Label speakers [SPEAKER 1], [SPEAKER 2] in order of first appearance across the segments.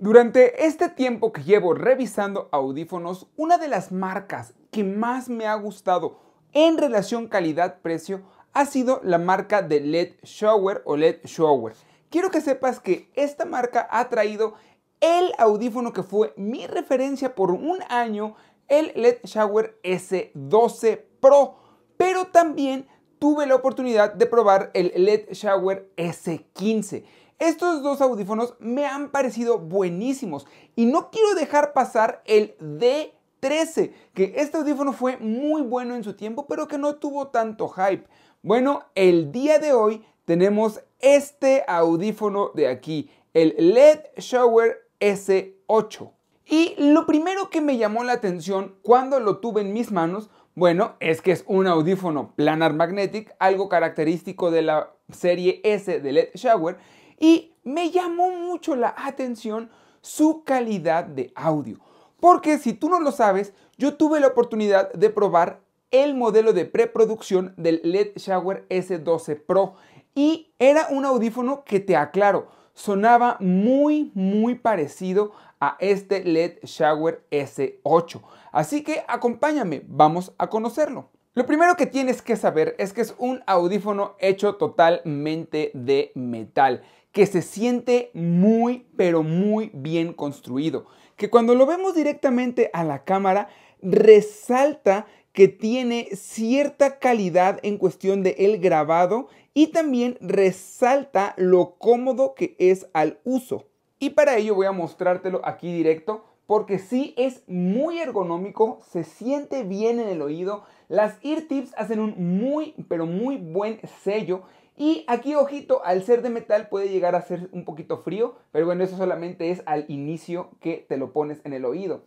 [SPEAKER 1] Durante este tiempo que llevo revisando audífonos, una de las marcas que más me ha gustado en relación calidad-precio ha sido la marca de LED Shower o LED Shower. Quiero que sepas que esta marca ha traído el audífono que fue mi referencia por un año, el LED Shower S12 Pro, pero también tuve la oportunidad de probar el LED Shower S15. Estos dos audífonos me han parecido buenísimos y no quiero dejar pasar el D. 13, que este audífono fue muy bueno en su tiempo, pero que no tuvo tanto hype. Bueno, el día de hoy tenemos este audífono de aquí, el LED Shower S8. Y lo primero que me llamó la atención cuando lo tuve en mis manos, bueno, es que es un audífono planar magnetic, algo característico de la serie S de LED Shower, y me llamó mucho la atención su calidad de audio. Porque si tú no lo sabes, yo tuve la oportunidad de probar el modelo de preproducción del LED Shower S12 Pro y era un audífono que te aclaro, sonaba muy muy parecido a este LED Shower S8. Así que acompáñame, vamos a conocerlo. Lo primero que tienes que saber es que es un audífono hecho totalmente de metal, que se siente muy, pero muy bien construido, que cuando lo vemos directamente a la cámara, resalta que tiene cierta calidad en cuestión de el grabado y también resalta lo cómodo que es al uso. Y para ello voy a mostrártelo aquí directo porque sí es muy ergonómico, se siente bien en el oído, las ear tips hacen un muy pero muy buen sello y aquí ojito, al ser de metal puede llegar a ser un poquito frío, pero bueno, eso solamente es al inicio que te lo pones en el oído.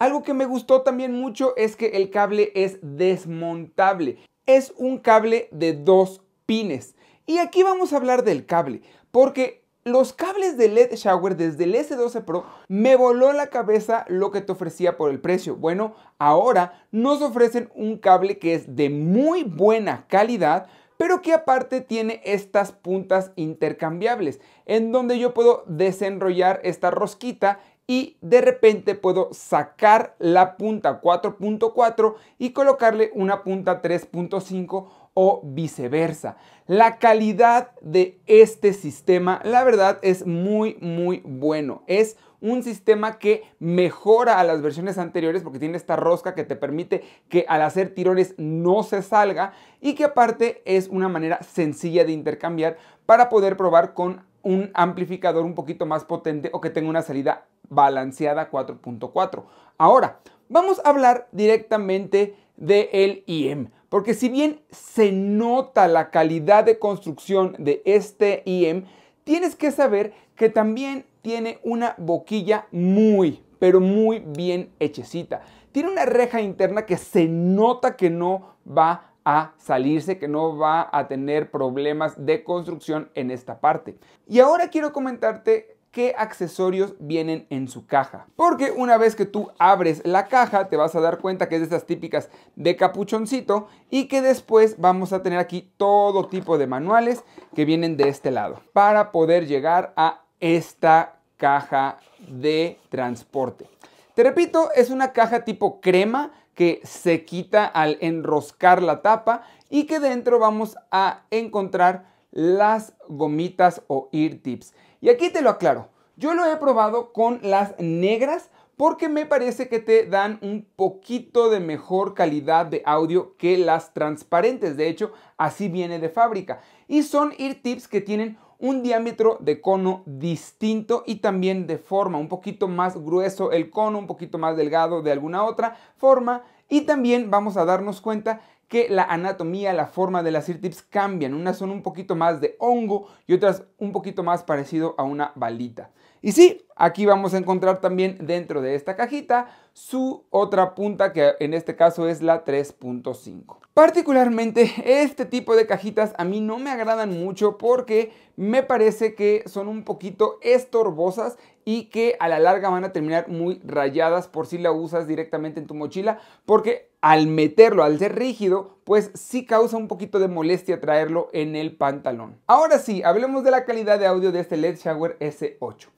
[SPEAKER 1] Algo que me gustó también mucho es que el cable es desmontable. Es un cable de dos pines. Y aquí vamos a hablar del cable, porque los cables de LED Shower desde el S12 Pro me voló la cabeza lo que te ofrecía por el precio. Bueno, ahora nos ofrecen un cable que es de muy buena calidad, pero que aparte tiene estas puntas intercambiables, en donde yo puedo desenrollar esta rosquita y de repente puedo sacar la punta 4.4 y colocarle una punta 3.5 o viceversa. La calidad de este sistema, la verdad, es muy, muy bueno. Es un sistema que mejora a las versiones anteriores porque tiene esta rosca que te permite que al hacer tirones no se salga y que aparte es una manera sencilla de intercambiar para poder probar con un amplificador un poquito más potente o que tenga una salida balanceada 4.4. Ahora, vamos a hablar directamente del IEM. Porque si bien se nota la calidad de construcción de este IEM, tienes que saber que también tiene una boquilla muy, pero muy bien hechecita. Tiene una reja interna que se nota que no va a salirse, que no va a tener problemas de construcción en esta parte. Y ahora quiero comentarte qué accesorios vienen en su caja. Porque una vez que tú abres la caja, te vas a dar cuenta que es de esas típicas de capuchoncito y que después vamos a tener aquí todo tipo de manuales que vienen de este lado para poder llegar a esta caja de transporte. Te repito, es una caja tipo crema que se quita al enroscar la tapa y que dentro vamos a encontrar las gomitas o ear tips. Y aquí te lo aclaro, yo lo he probado con las negras porque me parece que te dan un poquito de mejor calidad de audio que las transparentes. De hecho, así viene de fábrica. Y son ear tips que tienen un diámetro de cono distinto y también de forma, un poquito más grueso el cono, un poquito más delgado de alguna otra forma. Y también vamos a darnos cuenta que la anatomía, la forma de las ear cambian. Unas son un poquito más de hongo y otras un poquito más parecido a una balita. Y sí, aquí vamos a encontrar también dentro de esta cajita su otra punta que en este caso es la 3.5. Particularmente este tipo de cajitas a mí no me agradan mucho porque me parece que son un poquito estorbosas y que a la larga van a terminar muy rayadas por si la usas directamente en tu mochila porque al meterlo, al ser rígido, pues sí causa un poquito de molestia traerlo en el pantalón. Ahora sí, hablemos de la calidad de audio de este LED Shower S8.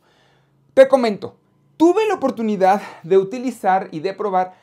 [SPEAKER 1] Te comento, tuve la oportunidad de utilizar y de probar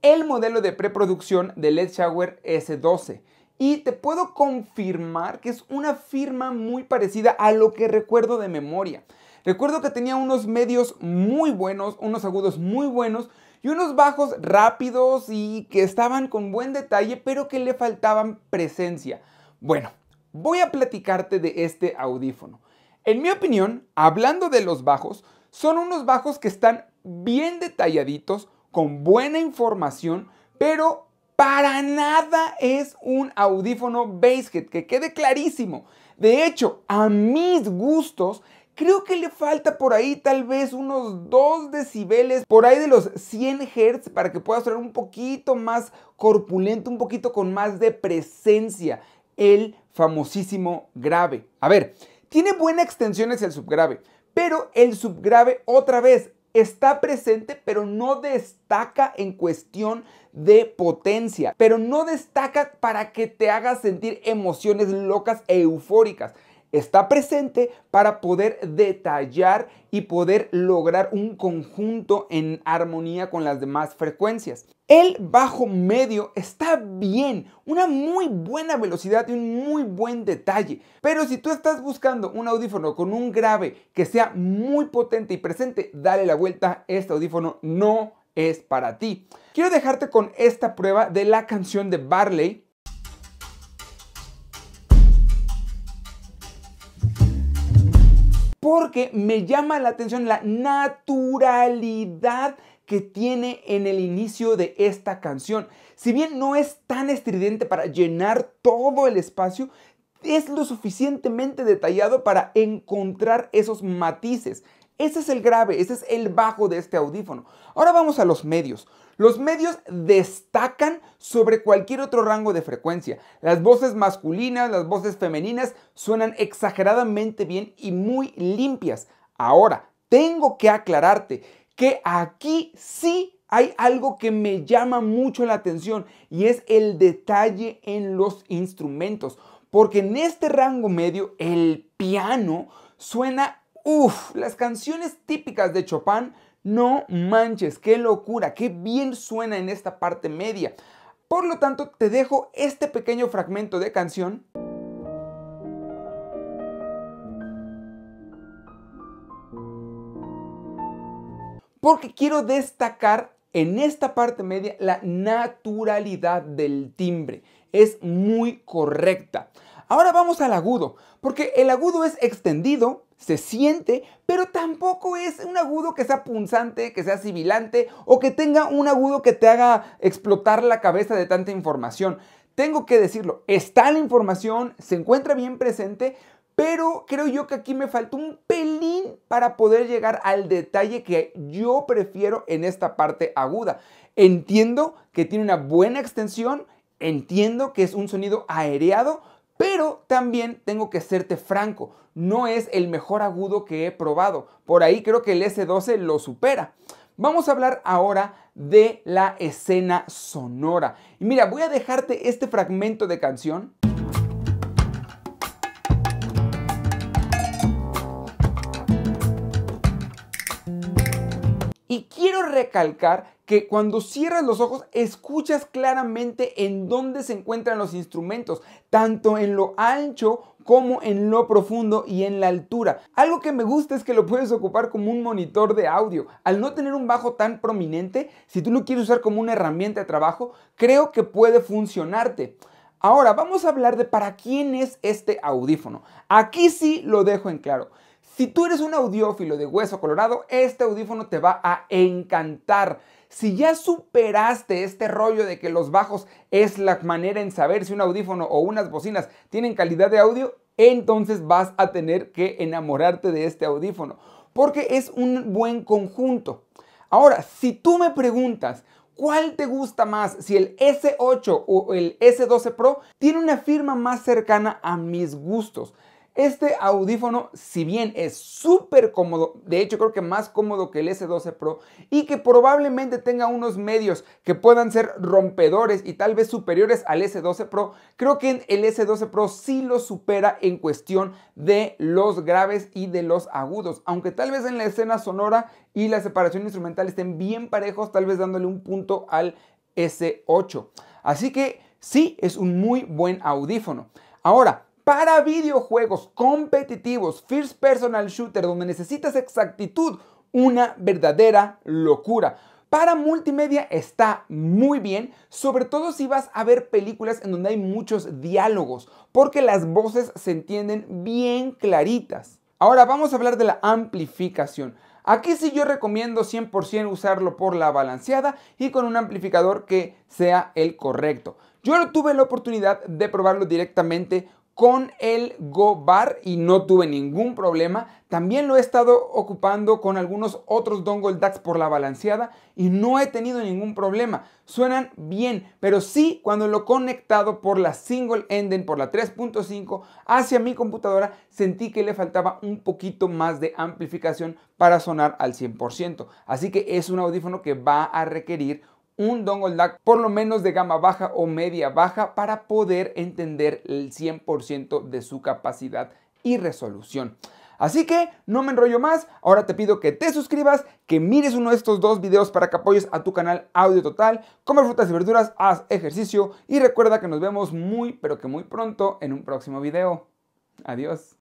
[SPEAKER 1] el modelo de preproducción de LED Shower S12 y te puedo confirmar que es una firma muy parecida a lo que recuerdo de memoria. Recuerdo que tenía unos medios muy buenos, unos agudos muy buenos y unos bajos rápidos y que estaban con buen detalle, pero que le faltaban presencia. Bueno, voy a platicarte de este audífono. En mi opinión, hablando de los bajos, son unos bajos que están bien detalladitos, con buena información, pero para nada es un audífono Basshead, que quede clarísimo. De hecho, a mis gustos, creo que le falta por ahí tal vez unos 2 decibeles, por ahí de los 100 Hz para que pueda sonar un poquito más corpulento, un poquito con más de presencia, el famosísimo grave. A ver, tiene buena extensión hacia el subgrave, pero el subgrave otra vez está presente, pero no destaca en cuestión de potencia, pero no destaca para que te hagas sentir emociones locas e eufóricas está presente para poder detallar y poder lograr un conjunto en armonía con las demás frecuencias. El bajo medio está bien, una muy buena velocidad y un muy buen detalle, pero si tú estás buscando un audífono con un grave que sea muy potente y presente, dale la vuelta, este audífono no es para ti. Quiero dejarte con esta prueba de la canción de Barley porque me llama la atención la naturalidad que tiene en el inicio de esta canción. Si bien no es tan estridente para llenar todo el espacio, es lo suficientemente detallado para encontrar esos matices. Ese es el grave, ese es el bajo de este audífono. Ahora vamos a los medios. Los medios destacan sobre cualquier otro rango de frecuencia. Las voces masculinas, las voces femeninas suenan exageradamente bien y muy limpias. Ahora, tengo que aclararte que aquí sí hay algo que me llama mucho la atención y es el detalle en los instrumentos. Porque en este rango medio el piano suena, uff, las canciones típicas de Chopin no manches, qué locura, qué bien suena en esta parte media. Por lo tanto, te dejo este pequeño fragmento de canción. Porque quiero destacar en esta parte media la naturalidad del timbre. Es muy correcta. Ahora vamos al agudo, porque el agudo es extendido, se siente, pero tampoco es un agudo que sea punzante, que sea sibilante o que tenga un agudo que te haga explotar la cabeza de tanta información. Tengo que decirlo, está la información, se encuentra bien presente, pero creo yo que aquí me faltó un pelín para poder llegar al detalle que yo prefiero en esta parte aguda. Entiendo que tiene una buena extensión, entiendo que es un sonido aereado, pero también tengo que serte franco, no es el mejor agudo que he probado. Por ahí creo que el S12 lo supera. Vamos a hablar ahora de la escena sonora. Y mira, voy a dejarte este fragmento de canción Y quiero recalcar que cuando cierras los ojos escuchas claramente en dónde se encuentran los instrumentos, tanto en lo ancho como en lo profundo y en la altura. Algo que me gusta es que lo puedes ocupar como un monitor de audio. Al no tener un bajo tan prominente, si tú lo quieres usar como una herramienta de trabajo, creo que puede funcionarte. Ahora vamos a hablar de para quién es este audífono. Aquí sí lo dejo en claro. Si tú eres un audiófilo de hueso colorado, este audífono te va a encantar. Si ya superaste este rollo de que los bajos es la manera en saber si un audífono o unas bocinas tienen calidad de audio, entonces vas a tener que enamorarte de este audífono, porque es un buen conjunto. Ahora, si tú me preguntas, ¿Cuál te gusta más? Si el S8 o el S12 Pro tiene una firma más cercana a mis gustos. Este audífono, si bien es súper cómodo, de hecho creo que más cómodo que el S12 Pro y que probablemente tenga unos medios que puedan ser rompedores y tal vez superiores al S12 Pro, creo que el S12 Pro sí lo supera en cuestión de los graves y de los agudos, aunque tal vez en la escena sonora y la separación instrumental estén bien parejos, tal vez dándole un punto al S8. Así que sí, es un muy buen audífono. Ahora, para videojuegos competitivos, first personal shooter, donde necesitas exactitud, una verdadera locura. Para multimedia está muy bien, sobre todo si vas a ver películas en donde hay muchos diálogos, porque las voces se entienden bien claritas. Ahora vamos a hablar de la amplificación. Aquí sí yo recomiendo 100% usarlo por la balanceada y con un amplificador que sea el correcto. Yo no tuve la oportunidad de probarlo directamente con el Go Bar y no tuve ningún problema. También lo he estado ocupando con algunos otros dongle DAX por la balanceada y no he tenido ningún problema. Suenan bien, pero sí cuando lo he conectado por la single ending, por la 3.5 hacia mi computadora, sentí que le faltaba un poquito más de amplificación para sonar al 100%. Así que es un audífono que va a requerir un dongle duck por lo menos de gama baja o media baja para poder entender el 100% de su capacidad y resolución. Así que no me enrollo más, ahora te pido que te suscribas, que mires uno de estos dos videos para que apoyes a tu canal Audio Total, come frutas y verduras, haz ejercicio y recuerda que nos vemos muy pero que muy pronto en un próximo video. Adiós.